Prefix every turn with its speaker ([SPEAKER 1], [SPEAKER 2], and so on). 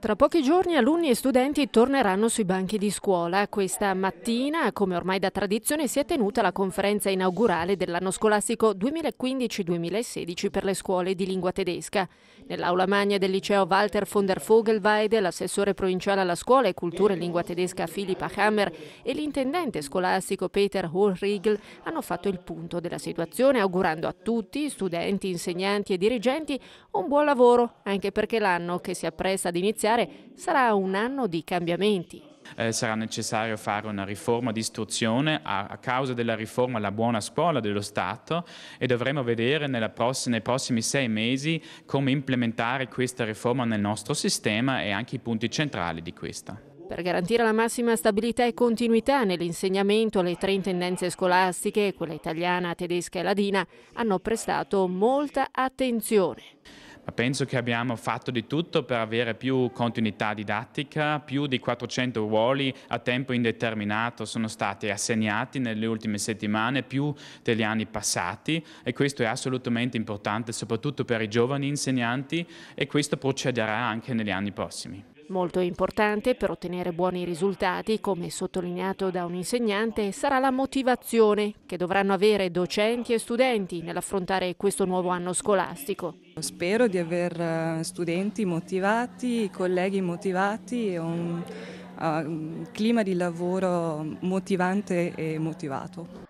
[SPEAKER 1] Tra pochi giorni alunni e studenti torneranno sui banchi di scuola. Questa mattina, come ormai da tradizione, si è tenuta la conferenza inaugurale dell'anno scolastico 2015-2016 per le scuole di lingua tedesca. Nell'aula magna del liceo Walter von der Vogelweide, l'assessore provinciale alla scuola e cultura in lingua tedesca Filippa Hammer e l'intendente scolastico Peter Hohlriegel hanno fatto il punto della situazione augurando a tutti, studenti, insegnanti e dirigenti, un buon lavoro, anche perché l'anno che si appresta ad iniziare iniziare sarà un anno di cambiamenti.
[SPEAKER 2] Eh, sarà necessario fare una riforma di istruzione a, a, causa della riforma alla buona scuola dello Stato e dovremo vedere pross- nei prossimi sei mesi come implementare questa riforma nel nostro sistema e anche i punti centrali di questa.
[SPEAKER 1] Per garantire la massima stabilità e continuità nell'insegnamento, le tre intendenze scolastiche, quella italiana, tedesca e ladina, hanno prestato molta attenzione.
[SPEAKER 2] Penso che abbiamo fatto di tutto per avere più continuità didattica, più di 400 ruoli a tempo indeterminato sono stati assegnati nelle ultime settimane, più degli anni passati e questo è assolutamente importante soprattutto per i giovani insegnanti e questo procederà anche negli anni prossimi.
[SPEAKER 1] Molto importante per ottenere buoni risultati, come sottolineato da un insegnante, sarà la motivazione che dovranno avere docenti e studenti nell'affrontare questo nuovo anno scolastico.
[SPEAKER 3] Spero di aver eh, studenti motivati, colleghi motivati e eh, un clima di lavoro motivante e motivato.